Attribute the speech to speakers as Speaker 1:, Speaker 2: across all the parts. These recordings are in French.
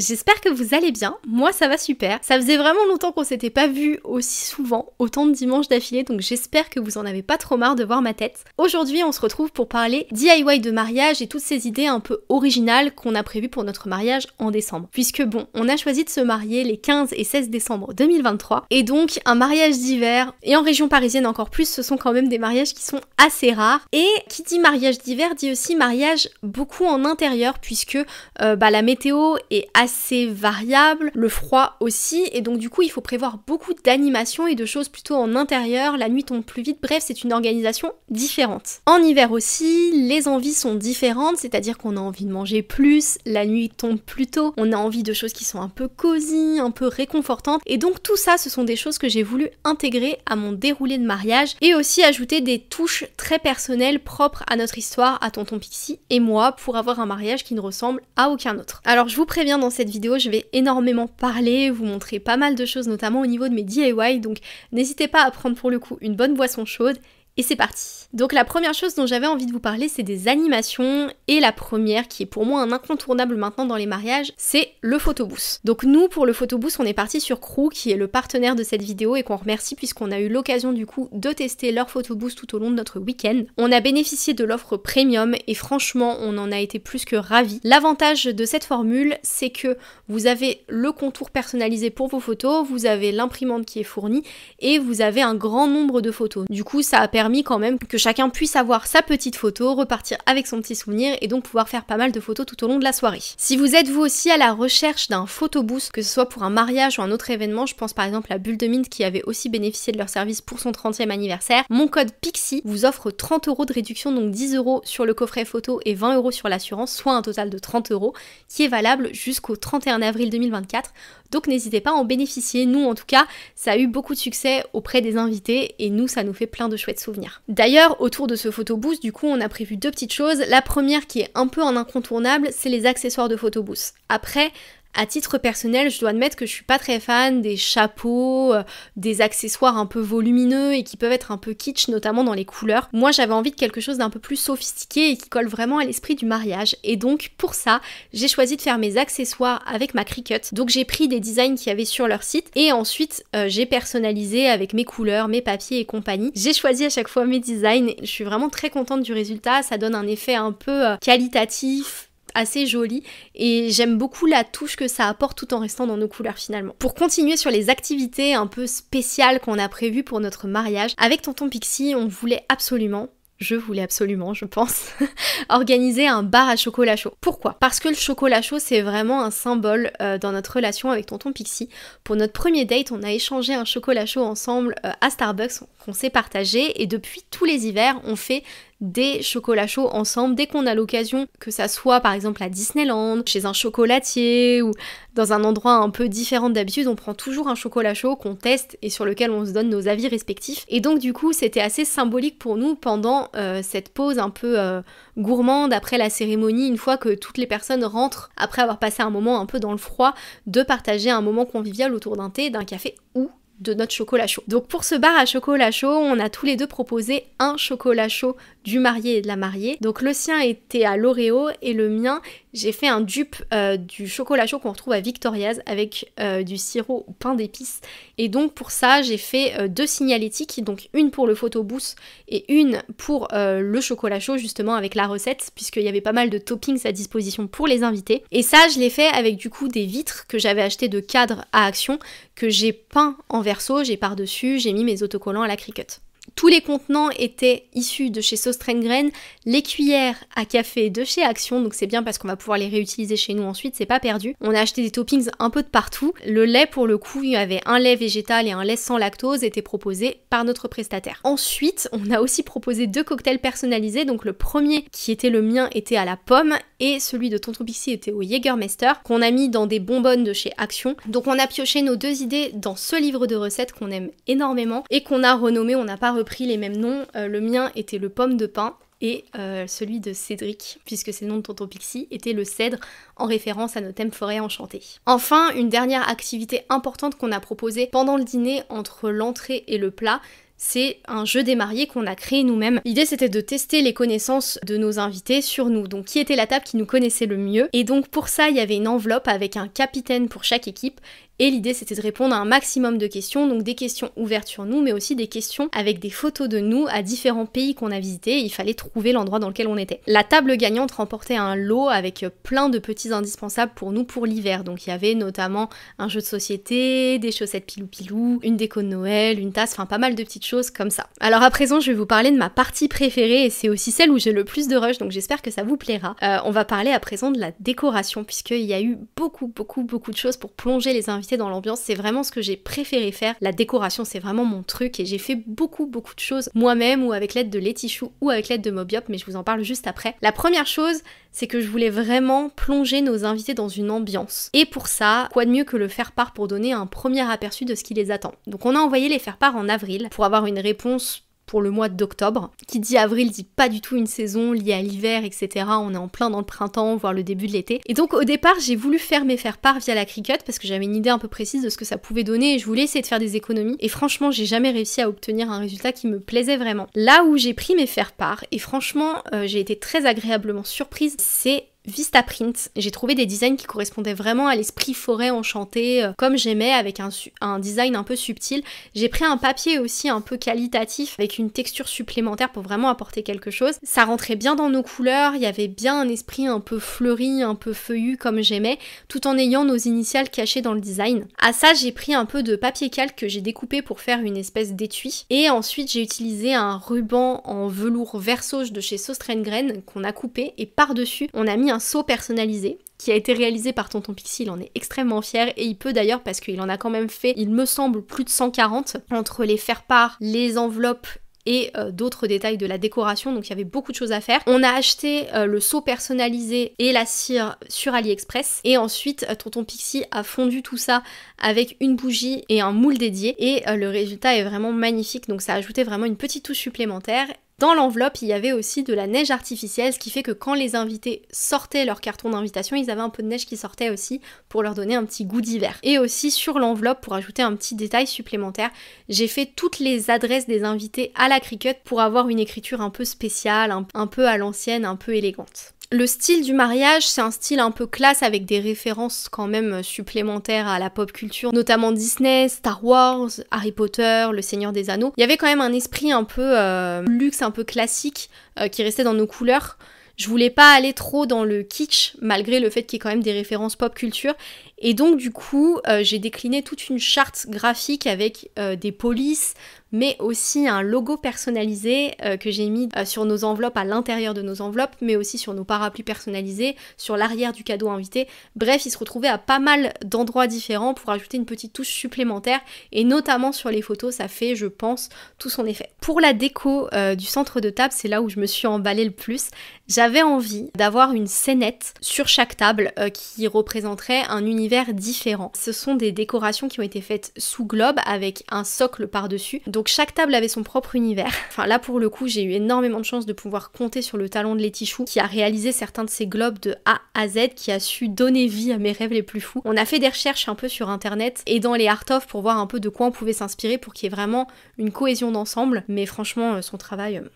Speaker 1: J'espère que vous allez bien. Moi, ça va super. Ça faisait vraiment longtemps qu'on s'était pas vu aussi souvent, autant de dimanches d'affilée, donc j'espère que vous en avez pas trop marre de voir ma tête. Aujourd'hui, on se retrouve pour parler DIY de mariage et toutes ces idées un peu originales qu'on a prévues pour notre mariage en décembre. Puisque bon, on a choisi de se marier les 15 et 16 décembre 2023, et donc un mariage d'hiver, et en région parisienne encore plus, ce sont quand même des mariages qui sont assez rares. Et qui dit mariage d'hiver dit aussi mariage beaucoup en intérieur, puisque euh, bah, la météo est assez variable, le froid aussi, et donc du coup il faut prévoir beaucoup d'animation et de choses plutôt en intérieur, la nuit tombe plus vite, bref c'est une organisation différente. En hiver aussi, les envies sont différentes, c'est-à-dire qu'on a envie de manger plus, la nuit tombe plus tôt, on a envie de choses qui sont un peu cosy, un peu réconfortantes, et donc tout ça ce sont des choses que j'ai voulu intégrer à mon déroulé de mariage, et aussi ajouter des touches très personnelles propres à notre histoire, à Tonton Pixie et moi, pour avoir un mariage qui ne ressemble à aucun autre. Alors je vous préviens dans cette vidéo, je vais énormément parler, vous montrer pas mal de choses, notamment au niveau de mes DIY, donc n'hésitez pas à prendre pour le coup une bonne boisson chaude et c'est parti Donc la première chose dont j'avais envie de vous parler, c'est des animations. Et la première, qui est pour moi un incontournable maintenant dans les mariages, c'est le photobooth. Donc nous, pour le photobooth, on est parti sur Crew, qui est le partenaire de cette vidéo et qu'on remercie puisqu'on a eu l'occasion du coup de tester leur photobooth tout au long de notre week-end. On a bénéficié de l'offre premium et franchement, on en a été plus que ravis. L'avantage de cette formule, c'est que vous avez le contour personnalisé pour vos photos, vous avez l'imprimante qui est fournie et vous avez un grand nombre de photos. Du coup, ça a permis permis quand même que chacun puisse avoir sa petite photo, repartir avec son petit souvenir et donc pouvoir faire pas mal de photos tout au long de la soirée. Si vous êtes vous aussi à la recherche d'un photobooth, que ce soit pour un mariage ou un autre événement, je pense par exemple à Bulle de mint qui avait aussi bénéficié de leur service pour son 30e anniversaire, mon code Pixie vous offre 30 euros de réduction, donc 10 euros sur le coffret photo et 20 euros sur l'assurance, soit un total de 30 euros, qui est valable jusqu'au 31 avril 2024 donc n'hésitez pas à en bénéficier. Nous, en tout cas, ça a eu beaucoup de succès auprès des invités et nous, ça nous fait plein de chouettes souvenirs. D'ailleurs, autour de ce photobooth, du coup, on a prévu deux petites choses. La première qui est un peu en incontournable, c'est les accessoires de photobooth. Après, à titre personnel, je dois admettre que je suis pas très fan des chapeaux, euh, des accessoires un peu volumineux et qui peuvent être un peu kitsch, notamment dans les couleurs. Moi, j'avais envie de quelque chose d'un peu plus sophistiqué et qui colle vraiment à l'esprit du mariage. Et donc, pour ça, j'ai choisi de faire mes accessoires avec ma Cricut. Donc, j'ai pris des designs qu'il y avait sur leur site et ensuite, euh, j'ai personnalisé avec mes couleurs, mes papiers et compagnie. J'ai choisi à chaque fois mes designs. Je suis vraiment très contente du résultat. Ça donne un effet un peu euh, qualitatif, assez joli et j'aime beaucoup la touche que ça apporte tout en restant dans nos couleurs finalement. Pour continuer sur les activités un peu spéciales qu'on a prévues pour notre mariage, avec Tonton Pixie, on voulait absolument je voulais absolument, je pense, organiser un bar à chocolat chaud. Pourquoi Parce que le chocolat chaud, c'est vraiment un symbole euh, dans notre relation avec Tonton Pixie. Pour notre premier date, on a échangé un chocolat chaud ensemble euh, à Starbucks qu'on s'est partagé et depuis tous les hivers, on fait des chocolats chauds ensemble dès qu'on a l'occasion, que ça soit par exemple à Disneyland, chez un chocolatier ou dans un endroit un peu différent d'habitude, on prend toujours un chocolat chaud qu'on teste et sur lequel on se donne nos avis respectifs. Et donc du coup, c'était assez symbolique pour nous pendant euh, cette pause un peu euh, gourmande après la cérémonie, une fois que toutes les personnes rentrent après avoir passé un moment un peu dans le froid, de partager un moment convivial autour d'un thé, d'un café ou de notre chocolat chaud. Donc pour ce bar à chocolat chaud, on a tous les deux proposé un chocolat chaud du marié et de la mariée. Donc le sien était à l'Oreo et le mien j'ai fait un dupe euh, du chocolat chaud qu'on retrouve à Victoria's avec euh, du sirop au pain d'épices. Et donc pour ça, j'ai fait euh, deux signalétiques, donc une pour le photoboost et une pour le chocolat chaud justement avec la recette, puisqu'il y avait pas mal de toppings à disposition pour les invités. Et ça, je l'ai fait avec du coup des vitres que j'avais achetées de cadres à Action, que j'ai peint en verso, j'ai par-dessus, j'ai mis mes autocollants à la criquette. Tous les contenants étaient issus de chez grain les cuillères à café de chez Action, donc c'est bien parce qu'on va pouvoir les réutiliser chez nous ensuite, c'est pas perdu. On a acheté des toppings un peu de partout. Le lait, pour le coup, il y avait un lait végétal et un lait sans lactose, était proposé par notre prestataire. Ensuite, on a aussi proposé deux cocktails personnalisés, donc le premier qui était le mien était à la pomme et celui de Tonton Pixie était au Jägermeister, qu'on a mis dans des bonbonnes de chez Action. Donc on a pioché nos deux idées dans ce livre de recettes qu'on aime énormément et qu'on a renommé, on n'a pas repris les mêmes noms. Euh, le mien était le pomme de pin et euh, celui de Cédric, puisque c'est le nom de Tonton Pixie, était le cèdre en référence à nos thèmes forêt enchantée. Enfin, une dernière activité importante qu'on a proposée pendant le dîner entre l'entrée et le plat, c'est un jeu des mariés qu'on a créé nous-mêmes. L'idée c'était de tester les connaissances de nos invités sur nous, donc qui était la table qui nous connaissait le mieux. Et donc pour ça, il y avait une enveloppe avec un capitaine pour chaque équipe et l'idée, c'était de répondre à un maximum de questions, donc des questions ouvertes sur nous, mais aussi des questions avec des photos de nous à différents pays qu'on a visités. il fallait trouver l'endroit dans lequel on était. La table gagnante remportait un lot avec plein de petits indispensables pour nous pour l'hiver. Donc il y avait notamment un jeu de société, des chaussettes pilou-pilou, une déco de Noël, une tasse, enfin pas mal de petites choses comme ça. Alors à présent, je vais vous parler de ma partie préférée et c'est aussi celle où j'ai le plus de rush, donc j'espère que ça vous plaira. Euh, on va parler à présent de la décoration, puisqu'il y a eu beaucoup, beaucoup, beaucoup de choses pour plonger les invités dans l'ambiance. C'est vraiment ce que j'ai préféré faire. La décoration, c'est vraiment mon truc et j'ai fait beaucoup, beaucoup de choses moi-même ou avec l'aide de Letichou ou avec l'aide de Mobiop, mais je vous en parle juste après. La première chose, c'est que je voulais vraiment plonger nos invités dans une ambiance. Et pour ça, quoi de mieux que le faire part pour donner un premier aperçu de ce qui les attend. Donc on a envoyé les faire part en avril pour avoir une réponse pour le mois d'octobre. Qui dit avril dit pas du tout une saison liée à l'hiver, etc. On est en plein dans le printemps, voire le début de l'été. Et donc au départ, j'ai voulu faire mes faire-part via la Cricut parce que j'avais une idée un peu précise de ce que ça pouvait donner et je voulais essayer de faire des économies. Et franchement, j'ai jamais réussi à obtenir un résultat qui me plaisait vraiment. Là où j'ai pris mes faire-part, et franchement, euh, j'ai été très agréablement surprise, c'est Vistaprint. J'ai trouvé des designs qui correspondaient vraiment à l'esprit forêt enchantée, euh, comme j'aimais, avec un, un, design un peu subtil. J'ai pris un papier aussi un peu qualitatif, avec une texture supplémentaire pour vraiment apporter quelque chose. Ça rentrait bien dans nos couleurs, il y avait bien un esprit un peu fleuri, un peu feuillu, comme j'aimais, tout en ayant nos initiales cachées dans le design. À ça, j'ai pris un peu de papier calque que j'ai découpé pour faire une espèce d'étui. Et ensuite, j'ai utilisé un ruban en velours vert de chez Grain qu'on a coupé, et par-dessus, on a mis un seau personnalisé qui a été réalisé par Tonton Pixie, il en est extrêmement fier et il peut d'ailleurs parce qu'il en a quand même fait, il me semble, plus de 140 entre les faire-part, les enveloppes et euh, d'autres détails de la décoration, donc il y avait beaucoup de choses à faire. On a acheté euh, le seau personnalisé et la cire sur AliExpress, et ensuite euh, Tonton Pixie a fondu tout ça avec une bougie et un moule dédié, et le résultat est vraiment magnifique, donc ça a ajouté vraiment une petite touche supplémentaire, dans l'enveloppe, il y avait aussi de la neige artificielle, ce qui fait que quand les invités sortaient leur carton d'invitation, ils avaient un peu de neige qui sortait aussi pour leur donner un petit goût d'hiver. Et aussi sur l'enveloppe, pour ajouter un petit détail supplémentaire, j'ai fait toutes les adresses des invités à la Cricut pour avoir une écriture un peu spéciale, un peu à l'ancienne, un peu élégante. Le style du mariage, c'est un style un peu classe avec des références quand même supplémentaires à la pop culture, notamment Disney, Star Wars, Harry Potter, Le Seigneur des Anneaux. Il y avait quand même un esprit un peu euh, luxe, un peu classique euh, qui restait dans nos couleurs. Je voulais pas aller trop dans le kitsch, malgré le fait qu'il y ait quand même des références pop culture. Et donc, du coup, euh, j'ai décliné toute une charte graphique avec des polices, mais aussi un logo personnalisé euh, que j'ai mis euh, sur nos enveloppes, à l'intérieur de nos enveloppes, mais aussi sur nos parapluies personnalisés, sur l'arrière du cadeau invité. Bref, il se retrouvait à pas mal d'endroits différents pour ajouter une petite touche supplémentaire, et notamment sur les photos, ça fait, je pense, tout son effet. Pour la déco euh, du centre de table, c'est là où je me suis emballée le plus. J'avais envie d'avoir une scénette sur chaque table qui représenterait un univers différent. Ce sont des décorations qui ont été faites sous globe avec un socle par-dessus. Donc chaque table avait son propre univers. Enfin là pour le coup j'ai eu énormément de chance de pouvoir compter sur le talent de Letichou qui a réalisé certains de ses globes de A à Z qui a su donner vie à mes rêves les plus fous. On a fait des recherches un peu sur internet et dans les art of pour voir un peu de quoi on pouvait s'inspirer pour qu'il y ait vraiment une cohésion d'ensemble. Mais franchement euh, son travail euh,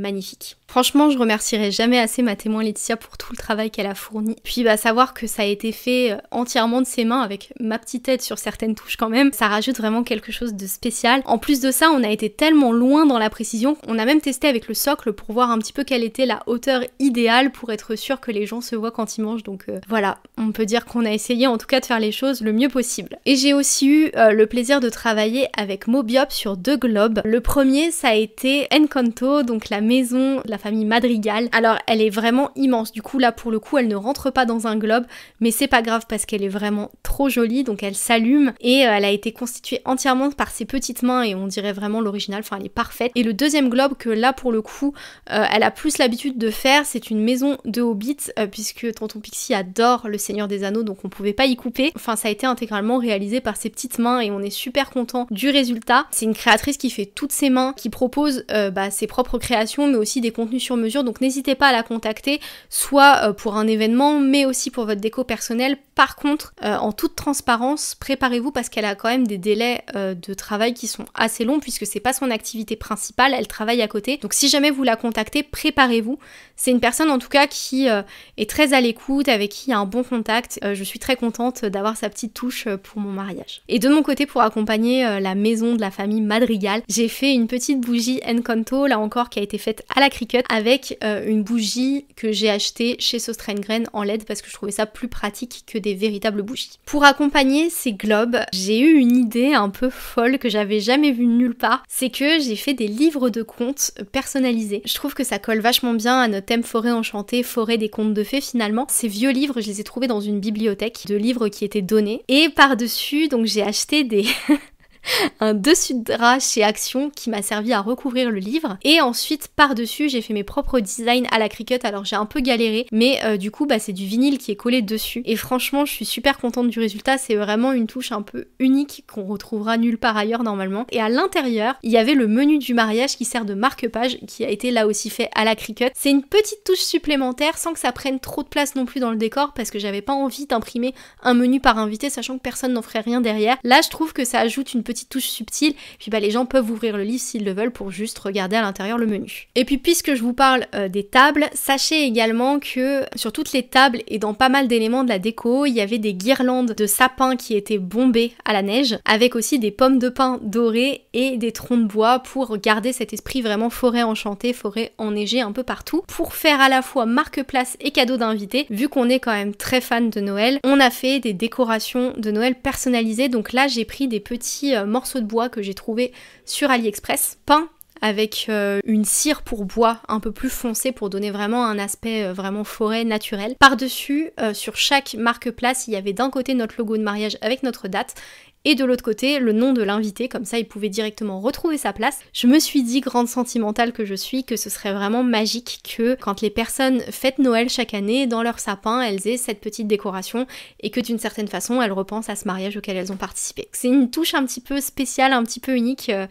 Speaker 1: magnifique. Franchement, je remercierai jamais assez ma témoin Laetitia pour tout le travail qu'elle a fourni. Puis bah savoir que ça a été fait euh, entièrement de ses mains avec ma petite tête sur certaines touches quand même, ça rajoute vraiment quelque chose de spécial. En plus de ça, on a été tellement loin dans la précision, on a même testé avec le socle pour voir un petit peu quelle était la hauteur idéale pour être sûr que les gens se voient quand ils mangent. Donc euh, voilà, on peut dire qu'on a essayé en tout cas de faire les choses le mieux possible. Et j'ai aussi eu euh, le plaisir de travailler avec Mobiop sur deux globes. Le premier, ça a été Encanto, donc la maison de la famille Madrigal. Alors elle est vraiment immense, du coup là pour le coup elle ne rentre pas dans un globe, mais c'est pas grave parce qu'elle est vraiment trop jolie, donc elle s'allume et euh, elle a été constituée entièrement par ses petites mains et on dirait vraiment l'original, enfin elle est parfaite. Et le deuxième globe que là pour le coup euh, elle a plus l'habitude de faire, c'est une maison de Hobbits, euh, puisque Tonton Pixie adore le Seigneur des Anneaux donc on pouvait pas y couper. Enfin ça a été intégralement réalisé par ses petites mains et on est super content du résultat. C'est une créatrice qui fait toutes ses mains, qui propose bah, ses propres créations mais aussi des contenus sur mesure. Donc n'hésitez pas à la contacter, soit euh, pour un événement, mais aussi pour votre déco personnelle. Par contre, euh, en toute transparence, préparez-vous parce qu'elle a quand même des délais euh, de travail qui sont assez longs, puisque c'est pas son activité principale, elle travaille à côté. Donc si jamais vous la contactez, préparez-vous. C'est une personne en tout cas qui est très à l'écoute, avec qui il y a un bon contact. je suis très contente d'avoir sa petite touche pour mon mariage. Et de mon côté, pour accompagner la maison de la famille Madrigal, j'ai fait une petite bougie Encanto, là encore, qui a été faite à la cricket avec euh, une bougie que j'ai achetée chez Sostrain Grain en LED parce que je trouvais ça plus pratique que des véritables bougies. Pour accompagner ces globes, j'ai eu une idée un peu folle que j'avais jamais vue nulle part, c'est que j'ai fait des livres de contes euh, personnalisés. Je trouve que ça colle vachement bien à notre thème forêt enchantée, forêt des contes de fées finalement. Ces vieux livres, je les ai trouvés dans une bibliothèque de livres qui étaient donnés et par-dessus donc j'ai acheté des un dessus de drap chez Action qui m'a servi à recouvrir le livre. Et ensuite, par-dessus, j'ai fait mes propres designs à la Cricut. Alors j'ai un peu galéré, mais euh, du coup, bah, c'est du vinyle qui est collé dessus. Et franchement, je suis super contente du résultat. C'est vraiment une touche un peu unique qu'on retrouvera nulle part ailleurs normalement. Et à l'intérieur, il y avait le menu du mariage qui sert de marque-page, qui a été là aussi fait à la Cricut. C'est une petite touche supplémentaire sans que ça prenne trop de place non plus dans le décor parce que j'avais pas envie d'imprimer un menu par invité, sachant que personne n'en ferait rien derrière. Là, je trouve que ça ajoute une petites touches subtiles. Puis bah, les gens peuvent ouvrir le livre s'ils le veulent pour juste regarder à l'intérieur le menu. Et puis puisque je vous parle euh, des tables, sachez également que sur toutes les tables et dans pas mal d'éléments de la déco, il y avait des guirlandes de sapins qui étaient bombées à la neige, avec aussi des pommes de pin dorées et des troncs de bois pour garder cet esprit vraiment forêt enchantée, forêt enneigée un peu partout, pour faire à la fois marque-place et cadeau d'invité, vu qu'on est quand même très fan de Noël, on a fait des décorations de Noël personnalisées, donc là j'ai pris des petits euh, euh, morceau de bois que j'ai trouvé sur AliExpress, peint avec euh, une cire pour bois un peu plus foncée pour donner vraiment un aspect euh, vraiment forêt naturel. Par-dessus, sur chaque marque-place, il y avait d'un côté notre logo de mariage avec notre date et de l'autre côté le nom de l'invité, comme ça il pouvait directement retrouver sa place. Je me suis dit, grande sentimentale que je suis, que ce serait vraiment magique que quand les personnes fêtent Noël chaque année, dans leur sapin, elles aient cette petite décoration et que d'une certaine façon elles repensent à ce mariage auquel elles ont participé. C'est une touche un petit peu spéciale, un petit peu unique. Euh,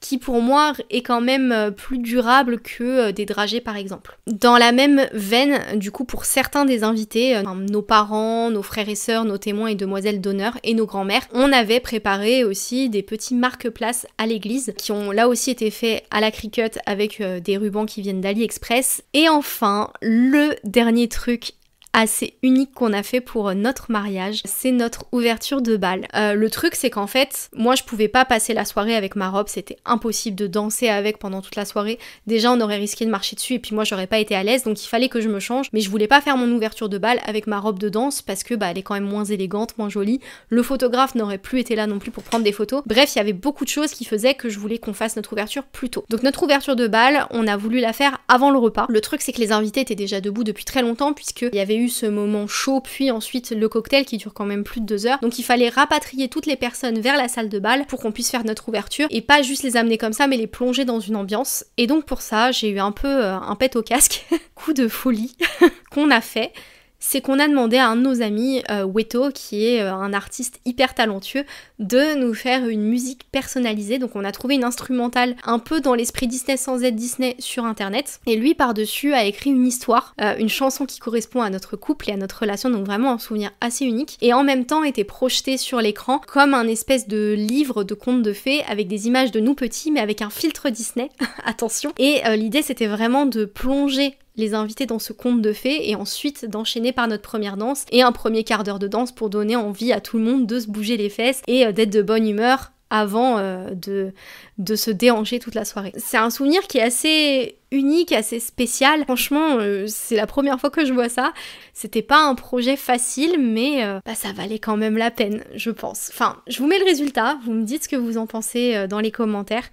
Speaker 1: qui pour moi est quand même euh, plus durable que euh, des dragées par exemple. Dans la même veine, du coup, pour certains des invités, euh, nos parents, nos frères et sœurs, nos témoins et demoiselles d'honneur et nos grands-mères, on avait préparé aussi des petits marque-places à l'église qui ont là aussi été faits à la criquette avec des rubans qui viennent d'AliExpress. Et enfin, le dernier truc assez unique qu'on a fait pour notre mariage. C'est notre ouverture de bal. Euh, le truc, c'est qu'en fait, moi, je pouvais pas passer la soirée avec ma robe. C'était impossible de danser avec pendant toute la soirée. Déjà, on aurait risqué de marcher dessus et puis moi, j'aurais pas été à l'aise. Donc, il fallait que je me change. Mais je voulais pas faire mon ouverture de bal avec ma robe de danse parce que, bah, elle est quand même moins élégante, moins jolie. Le photographe n'aurait plus été là non plus pour prendre des photos. Bref, il y avait beaucoup de choses qui faisaient que je voulais qu'on fasse notre ouverture plus tôt. Donc, notre ouverture de bal, on a voulu la faire avant le repas. Le truc, c'est que les invités étaient déjà debout depuis très longtemps puisqu'il y avait eu ce moment chaud, puis ensuite le cocktail qui dure quand même plus de deux heures. Donc il fallait rapatrier toutes les personnes vers la salle de bal pour qu'on puisse faire notre ouverture et pas juste les amener comme ça, mais les plonger dans une ambiance. Et donc pour ça, j'ai eu un peu euh, un pet au casque, coup de folie qu'on a fait c'est qu'on a demandé à un de nos amis, euh, Weto, qui est euh, un artiste hyper talentueux, de nous faire une musique personnalisée. Donc on a trouvé une instrumentale un peu dans l'esprit Disney sans être Disney sur internet. Et lui, par-dessus, a écrit une histoire, euh, une chanson qui correspond à notre couple et à notre relation, donc vraiment un souvenir assez unique. Et en même temps, était projeté sur l'écran comme un espèce de livre de contes de fées avec des images de nous petits, mais avec un filtre Disney. Attention. Et l'idée, c'était vraiment de plonger les inviter dans ce conte de fées et ensuite d'enchaîner par notre première danse et un premier quart d'heure de danse pour donner envie à tout le monde de se bouger les fesses et euh, d'être de bonne humeur avant euh, de, de se déranger toute la soirée. C'est un souvenir qui est assez unique, assez spécial. Franchement, euh, c'est la première fois que je vois ça. C'était pas un projet facile, mais bah, ça valait quand même la peine, je pense. Enfin, je vous mets le résultat, vous me dites ce que vous en pensez dans les commentaires.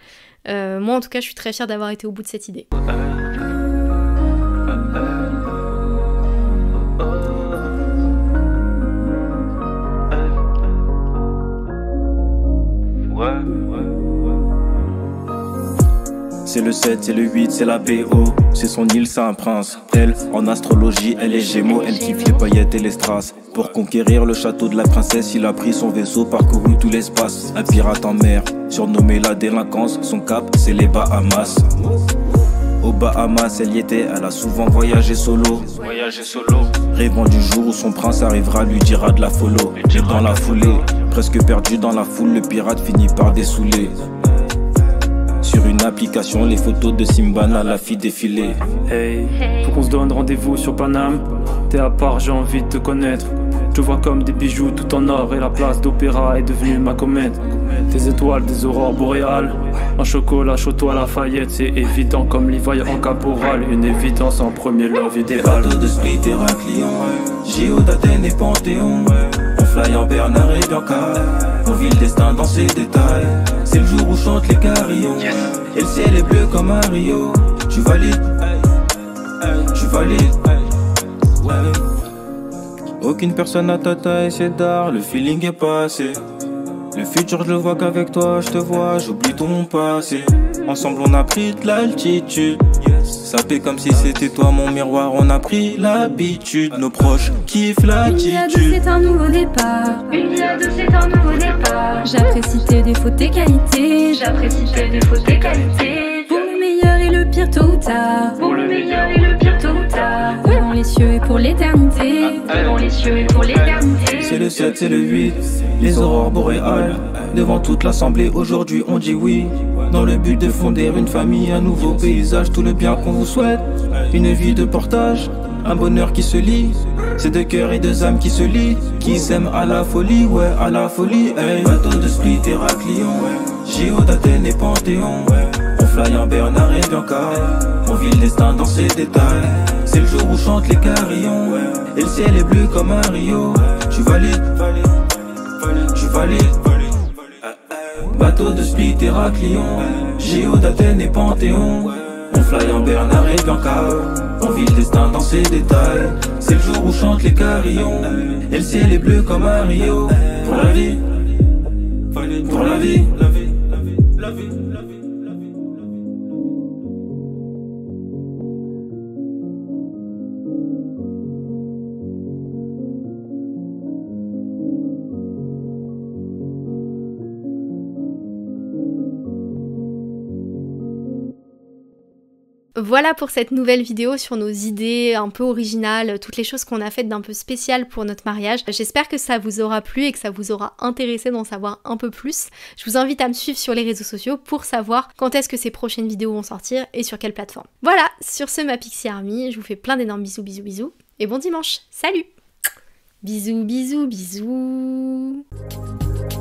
Speaker 1: moi, en tout cas, je suis très fière d'avoir été au bout de cette idée.
Speaker 2: C'est le 7, c'est le 8, c'est la BO. C'est son île, c'est un prince. Elle, en astrologie, elle est gémeaux, elle kiffe les paillettes et les strass. Pour conquérir le château de la princesse, il a pris son vaisseau, parcouru tout l'espace. Un pirate en mer, surnommé la délinquance, son cap, c'est les Bahamas. Au Bahamas, elle y était, elle a souvent voyagé solo. Voyager solo. Rêvant du jour où son prince arrivera, lui dira de la follow. Et dans la foulée, presque perdu dans la foule, le pirate finit par dessouler. Sur une application, les photos de Simban à la fille défilée. Hey, faut qu'on se donne rendez-vous sur Paname. T'es à part, j'ai envie de te connaître. Je vois comme des bijoux tout en or et la place d'opéra est devenue ma comète. Des étoiles, des aurores boréales. Un chocolat chaud à la faillette, c'est évident comme l'ivoire en caporal. Une évidence en premier love idéal. Des de Split, JO d'Athènes et Panthéon. En Bernard et Bianca On vit le destin dans ses détails C'est le jour où chante les carillons Et le ciel est bleu comme un rio Tu valides Tu valides Aucune personne à ta taille c'est d'art Le feeling est passé le futur je le vois qu'avec toi, je te vois, j'oublie ton passé Ensemble on a pris de l'altitude ça fait comme si c'était toi mon miroir, on a pris l'habitude. Nos proches kiffent l'attitude.
Speaker 1: Une à à c'est un nouveau départ. vie à deux c'est un nouveau départ. J'apprécie tes défauts, tes qualités. J'apprécie tes défauts, tes qualités. Pour le meilleur et le pire tôt ou tard. Pour le meilleur et le pire tôt ou tard. Devant les cieux et pour l'éternité. Devant les cieux et pour l'éternité. C'est
Speaker 2: le 7, c'est le 8. Les aurores boréales. Devant toute l'assemblée, aujourd'hui on dit oui. Dans le but de fonder une famille, un nouveau paysage, tout le bien qu'on vous souhaite. Une vie de portage, un bonheur qui se lie. C'est deux cœurs et deux âmes qui se lient, qui s'aiment à la folie, ouais, à la folie, hey. Bateau de Split, Héraclion, raclion d'Athènes et Panthéon, On fly en Bernard et Bianca, on vit destin dans ses détails. C'est le jour où chantent les carillons, Et le ciel est bleu comme un rio. Tu valides, valide, valide, valide. Bateau de Split, Héraclion, Géo d'Athènes et Panthéon. On fly en Bernard et Bianca, on vit le destin dans ses détails. C'est le jour où chantent les carillons, et le ciel est bleu comme un Rio. Pour la vie, pour la vie.
Speaker 1: Voilà pour cette nouvelle vidéo sur nos idées un peu originales, toutes les choses qu'on a faites d'un peu spécial pour notre mariage. J'espère que ça vous aura plu et que ça vous aura intéressé d'en savoir un peu plus. Je vous invite à me suivre sur les réseaux sociaux pour savoir quand est-ce que ces prochaines vidéos vont sortir et sur quelle plateforme. Voilà, sur ce ma Pixie Army, je vous fais plein d'énormes bisous, bisous, bisous et bon dimanche. Salut Bisous, bisous, bisous